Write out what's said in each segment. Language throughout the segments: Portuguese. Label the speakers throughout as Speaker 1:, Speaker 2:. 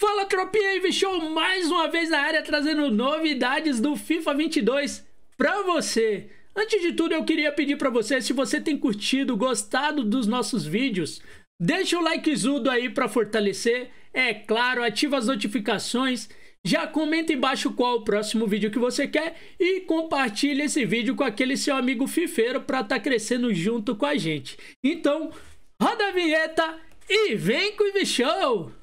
Speaker 1: Fala tropinha, show mais uma vez na área trazendo novidades do FIFA 22 para você. Antes de tudo, eu queria pedir para você, se você tem curtido, gostado dos nossos vídeos, deixa o likezudo aí para fortalecer. É claro, ativa as notificações, já comenta embaixo qual o próximo vídeo que você quer e compartilha esse vídeo com aquele seu amigo fifeiro para estar tá crescendo junto com a gente. Então, roda a vinheta e vem com o show!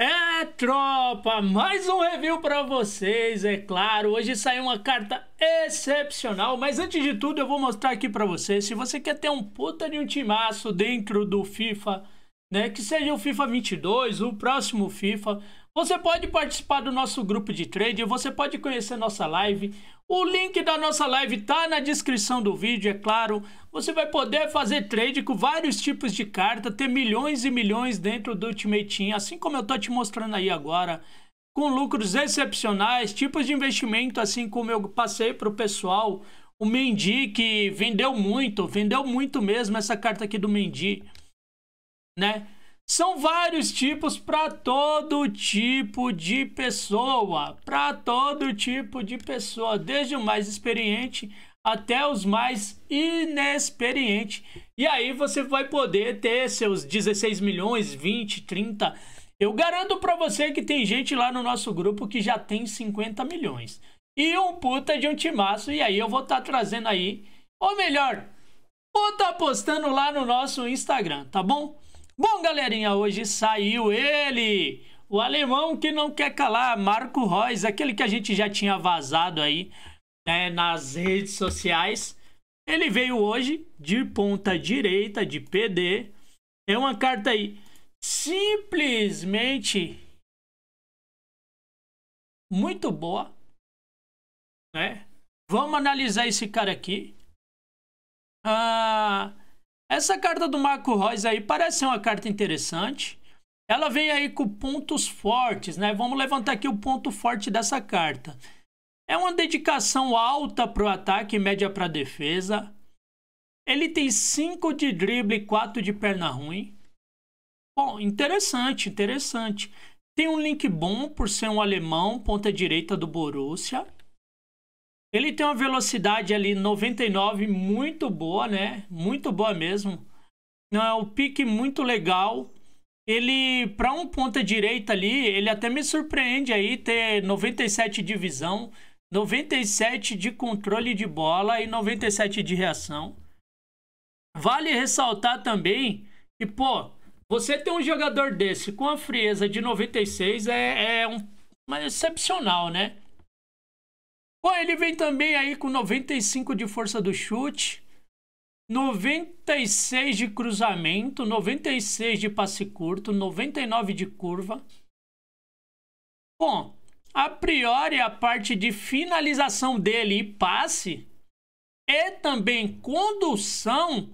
Speaker 1: É Tropa, mais um review para vocês, é claro. Hoje saiu uma carta excepcional, mas antes de tudo eu vou mostrar aqui para vocês. Se você quer ter um puta de um timaço dentro do FIFA né, que seja o FIFA 22, o próximo FIFA, você pode participar do nosso grupo de trade, você pode conhecer nossa live. O link da nossa live tá na descrição do vídeo, é claro. Você vai poder fazer trade com vários tipos de carta, ter milhões e milhões dentro do Ultimate Team, assim como eu tô te mostrando aí agora com lucros excepcionais, tipos de investimento assim como eu passei para o pessoal. O Mendy que vendeu muito, vendeu muito mesmo essa carta aqui do Mendy, né? São vários tipos para todo tipo de pessoa, para todo tipo de pessoa, desde o mais experiente até os mais inexperientes. E aí você vai poder ter seus 16 milhões, 20, 30. Eu garanto para você que tem gente lá no nosso grupo que já tem 50 milhões. E um puta de um timaço, e aí eu vou estar tá trazendo aí, ou melhor, vou estar tá postando lá no nosso Instagram, tá bom? Bom, galerinha, hoje saiu ele, o alemão que não quer calar, Marco Reus, aquele que a gente já tinha vazado aí né, nas redes sociais. Ele veio hoje de ponta direita, de PD. É uma carta aí simplesmente muito boa, né? Vamos analisar esse cara aqui. Ah, essa carta do Marco Reus aí parece ser uma carta interessante. Ela vem aí com pontos fortes, né? Vamos levantar aqui o ponto forte dessa carta. É uma dedicação alta para o ataque e média para a defesa. Ele tem 5 de drible e 4 de perna ruim. Bom, interessante, interessante. Tem um link bom por ser um alemão, ponta direita do Borussia. Ele tem uma velocidade ali 99 muito boa, né? Muito boa mesmo. Não é o pique muito legal. Ele para um ponta direita ali, ele até me surpreende aí ter 97 de visão, 97 de controle de bola e 97 de reação. Vale ressaltar também que, pô, você ter um jogador desse com a frieza de 96 é, é um, excepcional, né? Pô, ele vem também aí com 95 de força do chute, 96 de cruzamento, 96 de passe curto, 99 de curva. Bom, a priori a parte de finalização dele e passe é também condução,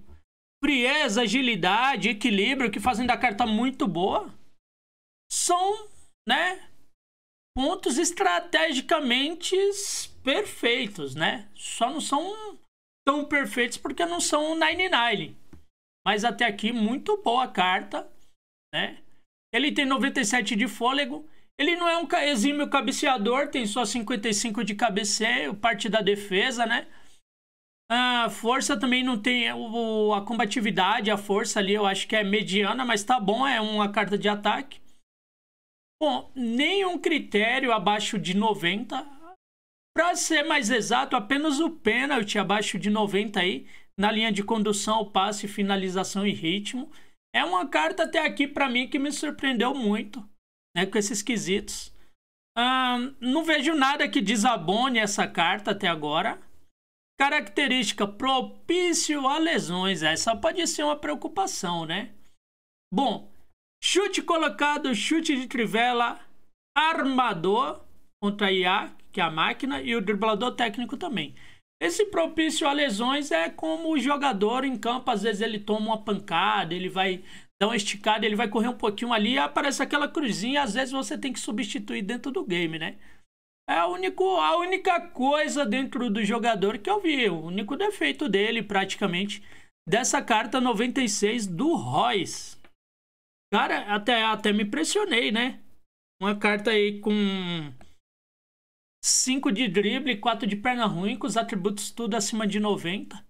Speaker 1: frieza, agilidade, equilíbrio que fazem da carta muito boa. São, né, pontos estrategicamente perfeitos, né? Só não são tão perfeitos porque não são 99. Mas até aqui, muito boa carta, né? Ele tem 97 de fôlego. Ele não é um exímio cabeceador, tem só 55 de cabeceio, parte da defesa, né? A força também não tem o, a combatividade, a força ali eu acho que é mediana, mas tá bom, é uma carta de ataque. Bom, nenhum critério abaixo de 90. Para ser mais exato, apenas o pênalti abaixo de 90 aí, na linha de condução, passe, finalização e ritmo. É uma carta até aqui para mim que me surpreendeu muito, né, com esses quesitos. Hum, não vejo nada que desabone essa carta até agora. Característica propício a lesões. Essa pode ser uma preocupação, né? Bom, Chute colocado, chute de trivela, armador contra a IA, que é a máquina, e o driblador técnico também. Esse propício a lesões é como o jogador em campo, às vezes ele toma uma pancada, ele vai dar uma esticada, ele vai correr um pouquinho ali e aparece aquela cruzinha, às vezes você tem que substituir dentro do game, né? É a, único, a única coisa dentro do jogador que eu vi, o único defeito dele praticamente, dessa carta 96 do Royce. Cara, até, até me impressionei, né? Uma carta aí com 5 de drible, 4 de perna ruim, com os atributos tudo acima de 90.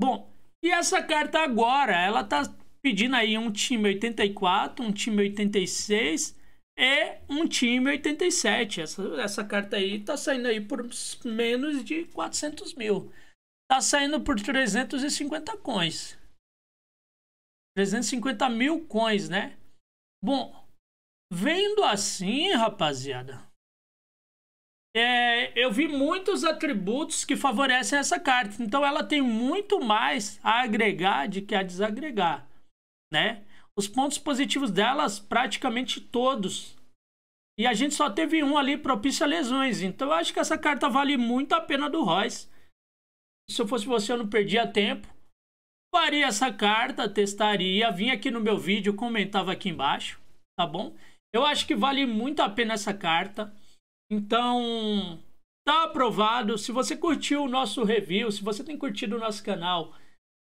Speaker 1: Bom, e essa carta agora, ela tá pedindo aí um time 84, um time 86 e um time 87. Essa, essa carta aí tá saindo aí por menos de 400 mil. Tá saindo por 350 coins. 350 mil coins, né? Bom, vendo assim, rapaziada, é, eu vi muitos atributos que favorecem essa carta. Então ela tem muito mais a agregar do que a desagregar, né? Os pontos positivos delas, praticamente todos. E a gente só teve um ali propício a lesões. Então eu acho que essa carta vale muito a pena do Royce. Se eu fosse você, eu não perdia tempo faria essa carta, testaria, vinha aqui no meu vídeo, comentava aqui embaixo, tá bom? Eu acho que vale muito a pena essa carta. Então, tá aprovado. Se você curtiu o nosso review, se você tem curtido o nosso canal,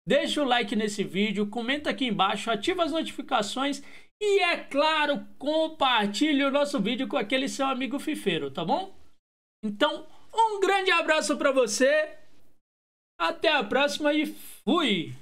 Speaker 1: deixa o like nesse vídeo, comenta aqui embaixo, ativa as notificações e, é claro, compartilhe o nosso vídeo com aquele seu amigo fifeiro, tá bom? Então, um grande abraço para você, até a próxima e fui!